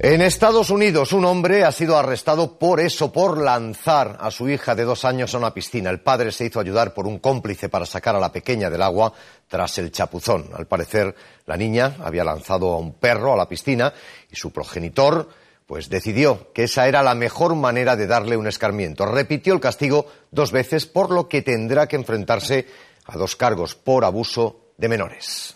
En Estados Unidos, un hombre ha sido arrestado por eso, por lanzar a su hija de dos años a una piscina. El padre se hizo ayudar por un cómplice para sacar a la pequeña del agua tras el chapuzón. Al parecer, la niña había lanzado a un perro a la piscina y su progenitor, pues decidió que esa era la mejor manera de darle un escarmiento. Repitió el castigo dos veces, por lo que tendrá que enfrentarse a dos cargos por abuso de menores.